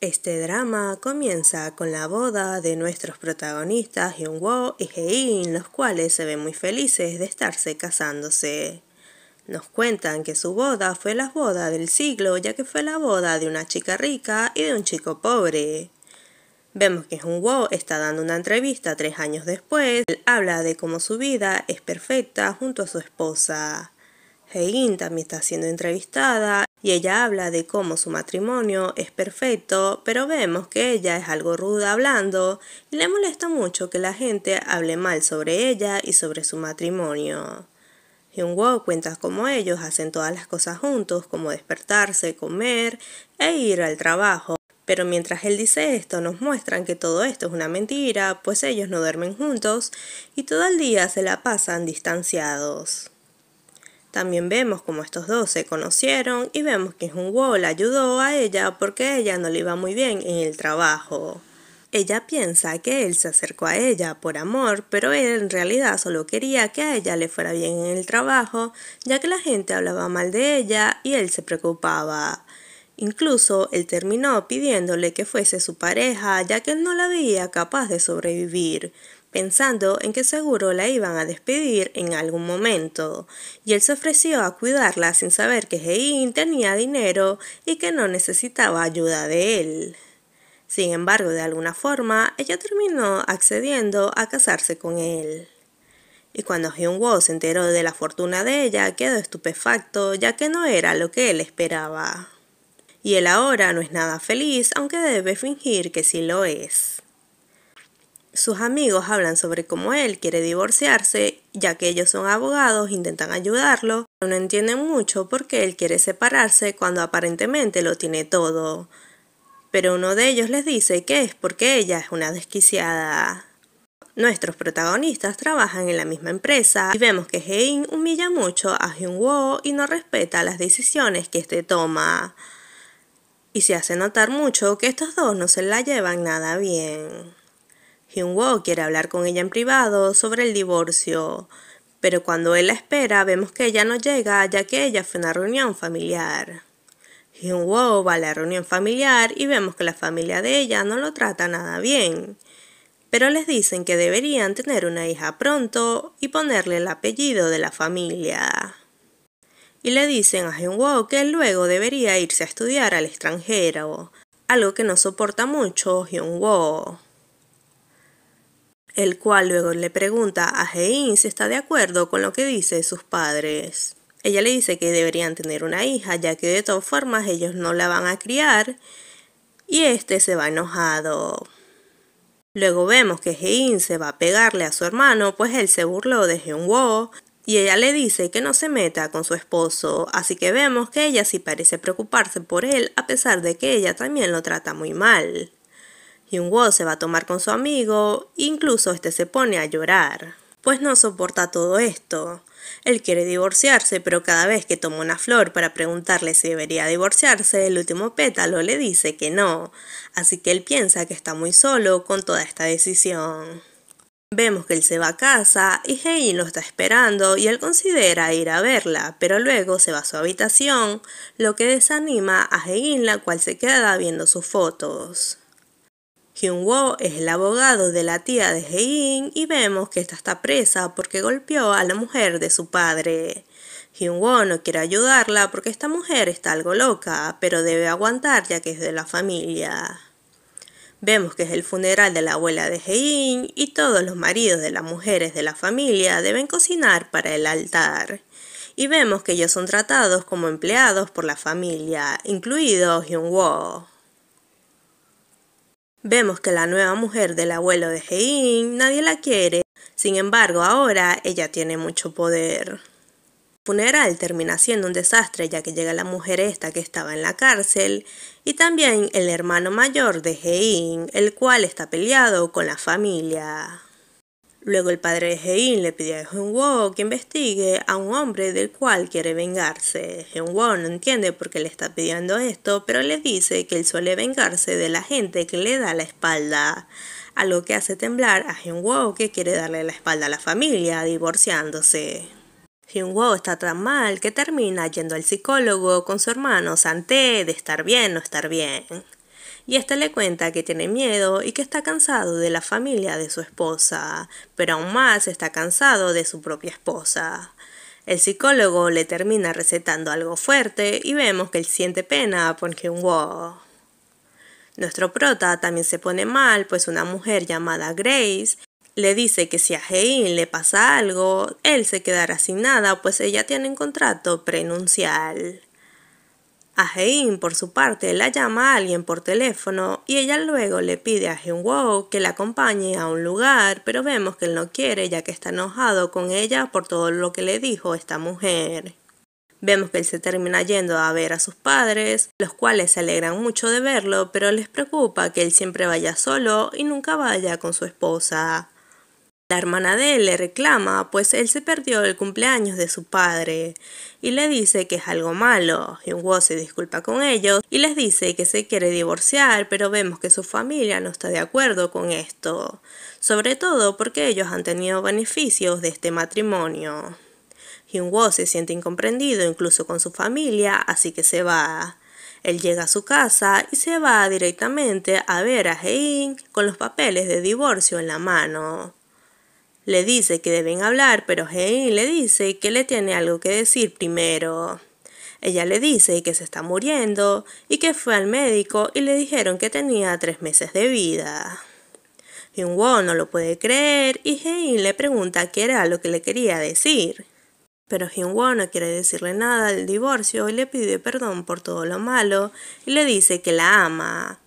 Este drama comienza con la boda de nuestros protagonistas Hyun-woo y Hee-in, los cuales se ven muy felices de estarse casándose. Nos cuentan que su boda fue la boda del siglo, ya que fue la boda de una chica rica y de un chico pobre. Vemos que Hyun woo está dando una entrevista tres años después. Él habla de cómo su vida es perfecta junto a su esposa. Hei-in también está siendo entrevistada y ella habla de cómo su matrimonio es perfecto, pero vemos que ella es algo ruda hablando y le molesta mucho que la gente hable mal sobre ella y sobre su matrimonio. Hyun Woo cuenta cómo ellos hacen todas las cosas juntos, como despertarse, comer e ir al trabajo. Pero mientras él dice esto, nos muestran que todo esto es una mentira, pues ellos no duermen juntos y todo el día se la pasan distanciados. También vemos como estos dos se conocieron y vemos que Jung ayudó a ella porque ella no le iba muy bien en el trabajo. Ella piensa que él se acercó a ella por amor, pero él en realidad solo quería que a ella le fuera bien en el trabajo, ya que la gente hablaba mal de ella y él se preocupaba. Incluso él terminó pidiéndole que fuese su pareja, ya que él no la veía capaz de sobrevivir pensando en que seguro la iban a despedir en algún momento, y él se ofreció a cuidarla sin saber que Hein tenía dinero y que no necesitaba ayuda de él. Sin embargo, de alguna forma, ella terminó accediendo a casarse con él. Y cuando hyun se enteró de la fortuna de ella, quedó estupefacto, ya que no era lo que él esperaba. Y él ahora no es nada feliz, aunque debe fingir que sí lo es. Sus amigos hablan sobre cómo él quiere divorciarse, ya que ellos son abogados, intentan ayudarlo, pero no entienden mucho porque él quiere separarse cuando aparentemente lo tiene todo. Pero uno de ellos les dice que es porque ella es una desquiciada. Nuestros protagonistas trabajan en la misma empresa y vemos que Hein humilla mucho a Hyun-woo y no respeta las decisiones que éste toma. Y se hace notar mucho que estos dos no se la llevan nada bien. Hyun-woo quiere hablar con ella en privado sobre el divorcio, pero cuando él la espera vemos que ella no llega ya que ella fue a una reunión familiar. Hyun-woo va a la reunión familiar y vemos que la familia de ella no lo trata nada bien, pero les dicen que deberían tener una hija pronto y ponerle el apellido de la familia y le dicen a Hyun-woo que él luego debería irse a estudiar al extranjero, algo que no soporta mucho Hyun-woo el cual luego le pregunta a Hein si está de acuerdo con lo que dice sus padres. Ella le dice que deberían tener una hija, ya que de todas formas ellos no la van a criar, y este se va enojado. Luego vemos que Hein se va a pegarle a su hermano, pues él se burló de Wo, y ella le dice que no se meta con su esposo, así que vemos que ella sí parece preocuparse por él, a pesar de que ella también lo trata muy mal huevo se va a tomar con su amigo, incluso este se pone a llorar, pues no soporta todo esto. Él quiere divorciarse, pero cada vez que toma una flor para preguntarle si debería divorciarse, el último pétalo le dice que no, así que él piensa que está muy solo con toda esta decisión. Vemos que él se va a casa y Hein lo está esperando y él considera ir a verla, pero luego se va a su habitación, lo que desanima a Hein, la cual se queda viendo sus fotos hyun Wo es el abogado de la tía de Hee-in y vemos que esta está presa porque golpeó a la mujer de su padre. hyun Wo no quiere ayudarla porque esta mujer está algo loca, pero debe aguantar ya que es de la familia. Vemos que es el funeral de la abuela de Hein y todos los maridos de las mujeres de la familia deben cocinar para el altar. Y vemos que ellos son tratados como empleados por la familia, incluido hyun Wo. Vemos que la nueva mujer del abuelo de Hein nadie la quiere, sin embargo ahora ella tiene mucho poder. El funeral termina siendo un desastre ya que llega la mujer esta que estaba en la cárcel y también el hermano mayor de Hein, el cual está peleado con la familia. Luego el padre de Hein le pide a Heung-Woo que investigue a un hombre del cual quiere vengarse. Heung-Woo no entiende por qué le está pidiendo esto, pero le dice que él suele vengarse de la gente que le da la espalda. A lo que hace temblar a Heung-Woo que quiere darle la espalda a la familia divorciándose. Hyun-woo está tan mal que termina yendo al psicólogo con su hermano Santé de estar bien o estar bien y éste le cuenta que tiene miedo y que está cansado de la familia de su esposa, pero aún más está cansado de su propia esposa. El psicólogo le termina recetando algo fuerte y vemos que él siente pena por un Woo. Nuestro prota también se pone mal, pues una mujer llamada Grace le dice que si a Hein le pasa algo, él se quedará sin nada, pues ella tiene un contrato prenuncial. A Hein, por su parte, la llama a alguien por teléfono y ella luego le pide a hyun que la acompañe a un lugar, pero vemos que él no quiere ya que está enojado con ella por todo lo que le dijo esta mujer. Vemos que él se termina yendo a ver a sus padres, los cuales se alegran mucho de verlo, pero les preocupa que él siempre vaya solo y nunca vaya con su esposa. La hermana de él le reclama, pues él se perdió el cumpleaños de su padre, y le dice que es algo malo. hyun Wo se disculpa con ellos y les dice que se quiere divorciar, pero vemos que su familia no está de acuerdo con esto, sobre todo porque ellos han tenido beneficios de este matrimonio. hyun Wo se siente incomprendido incluso con su familia, así que se va. Él llega a su casa y se va directamente a ver a Hein con los papeles de divorcio en la mano le dice que deben hablar, pero Hein le dice que le tiene algo que decir primero. Ella le dice que se está muriendo y que fue al médico y le dijeron que tenía tres meses de vida. hyun no lo puede creer y Hein le pregunta qué era lo que le quería decir. Pero hyun no quiere decirle nada del divorcio y le pide perdón por todo lo malo y le dice que la ama.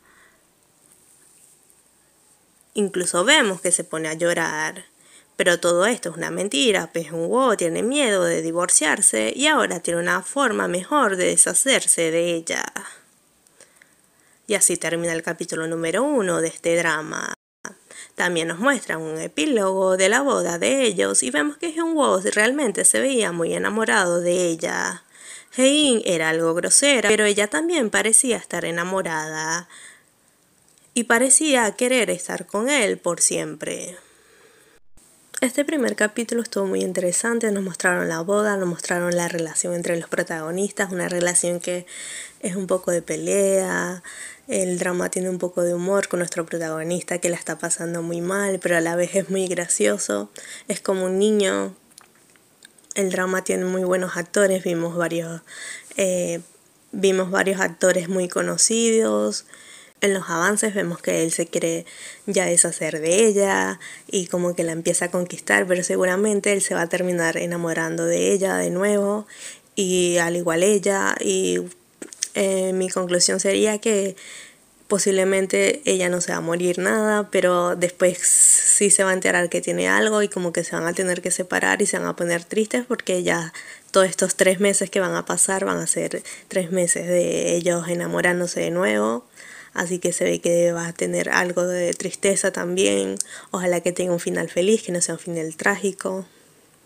Incluso vemos que se pone a llorar. Pero todo esto es una mentira, pues Hugo tiene miedo de divorciarse y ahora tiene una forma mejor de deshacerse de ella. Y así termina el capítulo número uno de este drama. También nos muestran un epílogo de la boda de ellos y vemos que Hyun-woo realmente se veía muy enamorado de ella. Hein era algo grosera, pero ella también parecía estar enamorada y parecía querer estar con él por siempre. Este primer capítulo estuvo muy interesante, nos mostraron la boda, nos mostraron la relación entre los protagonistas, una relación que es un poco de pelea, el drama tiene un poco de humor con nuestro protagonista que la está pasando muy mal, pero a la vez es muy gracioso, es como un niño. El drama tiene muy buenos actores, vimos varios, eh, vimos varios actores muy conocidos en los avances vemos que él se quiere ya deshacer de ella y como que la empieza a conquistar, pero seguramente él se va a terminar enamorando de ella de nuevo y al igual ella y eh, mi conclusión sería que posiblemente ella no se va a morir nada, pero después sí se va a enterar que tiene algo y como que se van a tener que separar y se van a poner tristes porque ya todos estos tres meses que van a pasar van a ser tres meses de ellos enamorándose de nuevo. Así que se ve que va a tener algo de tristeza también. Ojalá que tenga un final feliz, que no sea un final trágico.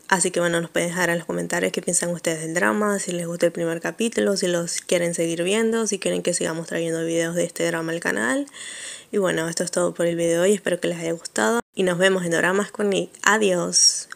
Así que bueno, nos pueden dejar en los comentarios qué piensan ustedes del drama, si les gusta el primer capítulo, si los quieren seguir viendo, si quieren que sigamos trayendo videos de este drama al canal. Y bueno, esto es todo por el video de hoy, espero que les haya gustado y nos vemos en dramas con Nick. Adiós.